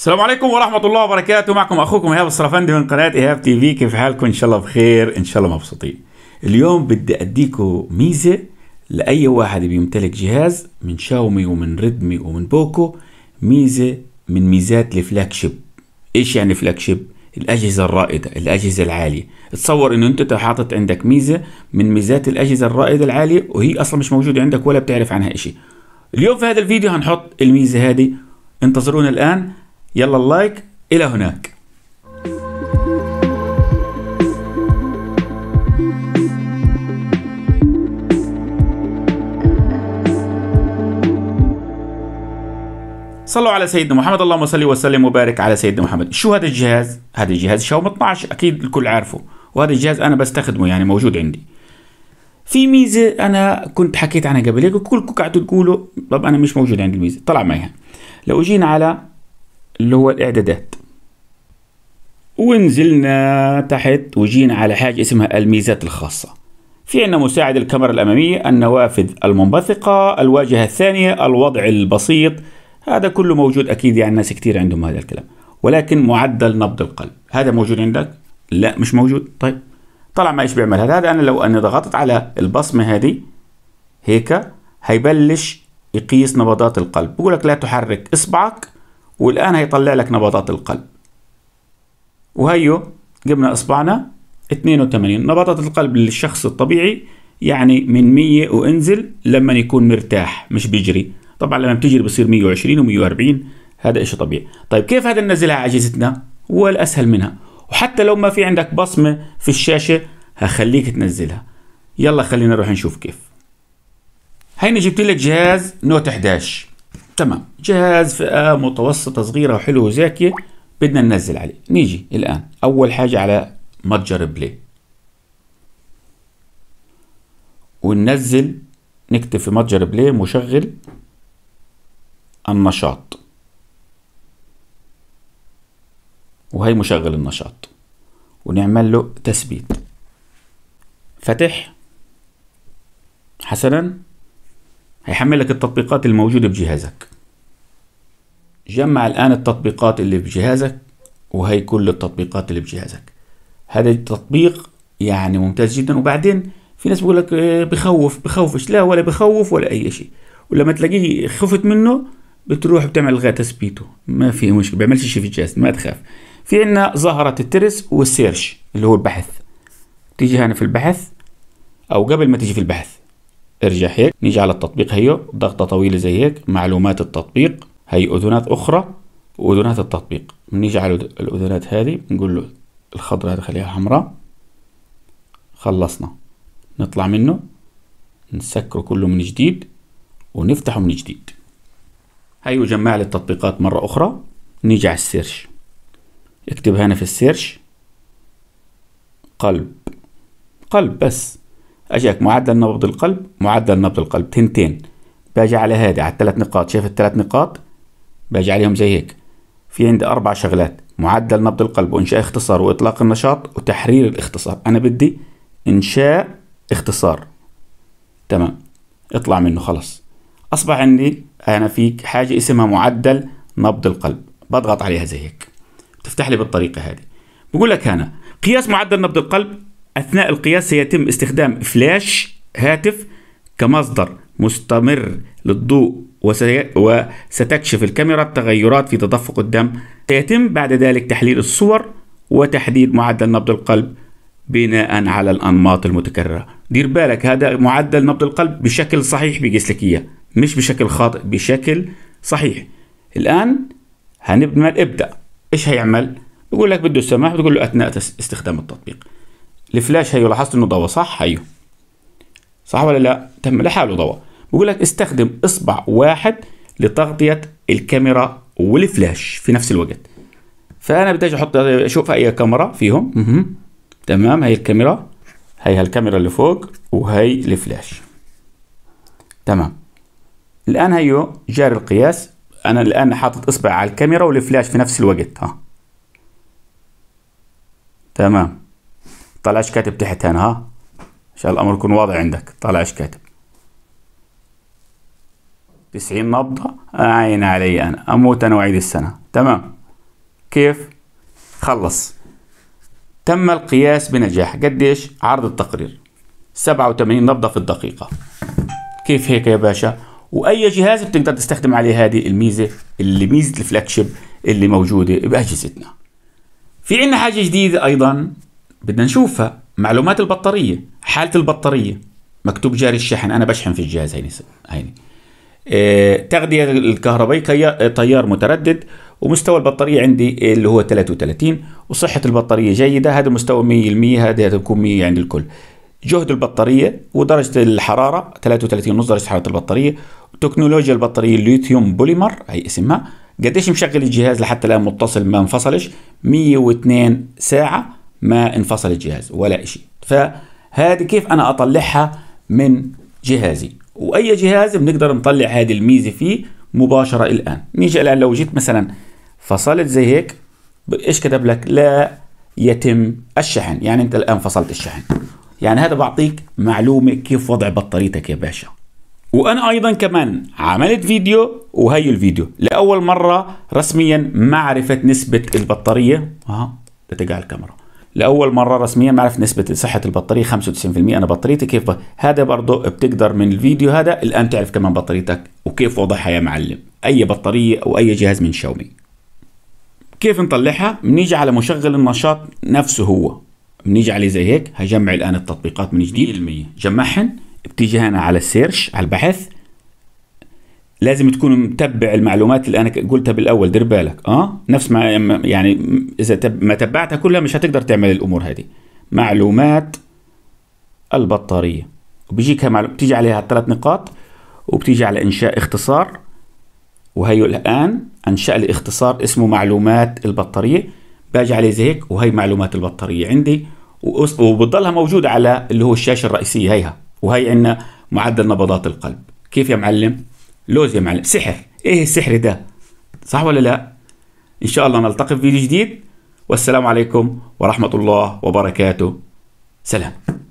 السلام عليكم ورحمة الله وبركاته معكم أخوكم إيهاب الصرفندي من قناة إيهاب تي في كيف حالكم إن شاء الله بخير إن شاء الله مبسوطين اليوم بدي أديكم ميزة لأي واحد بيمتلك جهاز من شاومي ومن ريدمي ومن بوكو ميزة من ميزات الفلاج شيب إيش يعني فلاج شيب؟ الأجهزة الرائدة الأجهزة العالية تصور إنه أنت حاطط عندك ميزة من ميزات الأجهزة الرائدة العالية وهي أصلا مش موجودة عندك ولا بتعرف عنها إشي اليوم في هذا الفيديو هنحط الميزة هذه انتظرونا الآن يلا اللايك إلى هناك صلوا على سيدنا محمد اللهم صل وسلم وبارك على سيدنا محمد شو هذا الجهاز هذا الجهاز شاوم 12 اكيد الكل عارفه وهذا الجهاز انا بستخدمه يعني موجود عندي في ميزه انا كنت حكيت عنها قبل هيك وكلكم قاعدين تقولوا طب انا مش موجود عندي الميزه طلع معي لو جينا على اللي هو الاعدادات ونزلنا تحت وجينا على حاجة اسمها الميزات الخاصة في عندنا مساعد الكاميرا الأمامية النوافذ المنبثقة الواجهة الثانية الوضع البسيط هذا كله موجود أكيد يعني ناس كتير عندهم هذا الكلام ولكن معدل نبض القلب هذا موجود عندك؟ لا مش موجود طيب طلع ما ايش بيعمل هذا هذا انا لو اني ضغطت على البصمه هذه هيك هيبلش يقيس نبضات القلب بقول لك لا تحرك اصبعك والآن هيطلع لك نبضات القلب وهيو جبنا إصبعنا 82 نبضات القلب للشخص الطبيعي يعني من 100 وانزل لما يكون مرتاح مش بيجري طبعا لما بتجري بصير 120 و140 هذا شيء طبيعي طيب كيف هذا ننزلها على اجهزتنا هو الاسهل منها وحتى لو ما في عندك بصمه في الشاشه هخليك تنزلها يلا خلينا نروح نشوف كيف هيني جبت لك جهاز نوت 11 تمام جهاز فئة متوسطة صغيرة وحلوة وزاكية بدنا ننزل عليه نيجي الآن أول حاجة على متجر بلاي وننزل نكتب في متجر بلاي مشغل النشاط وهي مشغل النشاط ونعمل له تثبيت فتح حسنا هيحمل لك التطبيقات الموجودة بجهازك جمع الآن التطبيقات اللي بجهازك وهي كل التطبيقات اللي بجهازك هذا التطبيق يعني ممتاز جدا وبعدين في ناس بيقول لك آه، بخوف بخوفش لا ولا بخوف ولا أي شيء ولما تلاقيه خفت منه بتروح بتعمل لغاية تثبيته ما في مشكلة بيعملش شيء في الجهاز ما تخاف في عندنا ظاهرة الترس والسيرش اللي هو البحث تيجي هنا في البحث أو قبل ما تيجي في البحث ارجع هيك نيجي على التطبيق هيو ضغطة طويلة زي هيك معلومات التطبيق هي أذونات أخرى وأذونات التطبيق بنيجي على الأذونات هذه بنقول له الخضرة هذه خليها حمراء خلصنا نطلع منه نسكره كله من جديد ونفتحه من جديد هيو جمع لي التطبيقات مرة أخرى نيجي على السيرش اكتب هنا في السيرش قلب قلب بس اجاك معدل نبض القلب معدل نبض القلب تنتين باجي على هذه على الثلاث نقاط شايف الثلاث نقاط باجي عليهم زي هيك في عندي اربع شغلات معدل نبض القلب وانشاء اختصار واطلاق النشاط وتحرير الاختصار انا بدي انشاء اختصار تمام اطلع منه خلص اصبح عندي انا في حاجه اسمها معدل نبض القلب بضغط عليها زي هيك بتفتح لي بالطريقه هذه بقول لك هنا قياس معدل نبض القلب أثناء القياس سيتم استخدام فلاش هاتف كمصدر مستمر للضوء وستكشف الكاميرا التغيرات في تدفق الدم سيتم بعد ذلك تحليل الصور وتحديد معدل نبض القلب بناء على الأنماط المتكررة دير بالك هذا معدل نبض القلب بشكل صحيح بجسلكية لك إياه مش بشكل خاطئ بشكل صحيح الآن هنبدأ إيش هيعمل بيقول لك بده السماح بتقول له أثناء استخدام التطبيق الفلاش هيو لاحظت انه ضوى صح هيو صح ولا لا تم لحاله ضوى بقول لك استخدم اصبع واحد لتغطيه الكاميرا والفلاش في نفس الوقت فانا اجي احط اشوف اي كاميرا فيهم م -م. تمام هي الكاميرا هي هالكاميرا اللي فوق وهي الفلاش تمام الان هيو جاري القياس انا الان حاطط اصبع على الكاميرا والفلاش في نفس الوقت ها تمام طلع ايش كاتب تحت هنا ها عشان الامر يكون واضح عندك طلع ايش كاتب 90 نبضة عين علي أنا أموت أنا وعيد السنة تمام كيف خلص تم القياس بنجاح قديش عرض التقرير 87 نبضة في الدقيقة كيف هيك يا باشا وأي جهاز بتقدر تستخدم عليه هذه الميزة اللي ميزة الفلاج شيب اللي موجودة بأجهزتنا في عندنا حاجة جديدة أيضا بدنا نشوفها معلومات البطارية حالة البطارية مكتوب جاري الشحن أنا بشحن في الجهاز هيني هيني إيه تغذية الكهربائية آه، تيار متردد ومستوى البطارية عندي اللي هو 33 وصحة البطارية جيدة هذا مستوى 100% هذا تكون 100 عند الكل جهد البطارية ودرجة الحرارة 33 ونص درجة حرارة البطارية تكنولوجيا البطارية الليثيوم بوليمر هي اسمها قديش مشغل الجهاز لحتى الآن متصل ما انفصلش 102 ساعة ما انفصل الجهاز ولا شيء فهذه كيف انا اطلعها من جهازي واي جهاز بنقدر نطلع هذه الميزه فيه مباشره الان نيجي الان لو جيت مثلا فصلت زي هيك ايش كتب لك لا يتم الشحن يعني انت الان فصلت الشحن يعني هذا بعطيك معلومه كيف وضع بطاريتك يا باشا وانا ايضا كمان عملت فيديو وهي الفيديو لاول مره رسميا معرفه نسبه البطاريه ها تتقع الكاميرا لاول مره رسميا معرفه نسبه صحه البطاريه 95% انا بطاريتي كيف هذا برضه بتقدر من الفيديو هذا الان تعرف كمان بطاريتك وكيف وضعها يا معلم اي بطاريه او اي جهاز من شاومي كيف نطلعها بنيجي على مشغل النشاط نفسه هو بنيجي عليه زي هيك هجمع الان التطبيقات من جديد 100% جمعهن بتيجي هنا على السيرش على البحث لازم تكون متبع المعلومات اللي انا قلتها بالاول دير بالك اه نفس ما يعني اذا ما تبعتها كلها مش هتقدر تعمل الامور هذه معلومات البطاريه وبيجيك معلوم... بتيجي عليها ثلاث نقاط وبتيجي على انشاء اختصار وهي الان انشا لي اختصار اسمه معلومات البطاريه باجي عليه زي هيك وهي معلومات البطاريه عندي وبتضلها موجوده على اللي هو الشاشه الرئيسيه هيها وهي عندنا معدل نبضات القلب كيف يا معلم لوز يا معلم سحر ايه السحر ده صح ولا لا ان شاء الله نلتقي في فيديو جديد والسلام عليكم ورحمه الله وبركاته سلام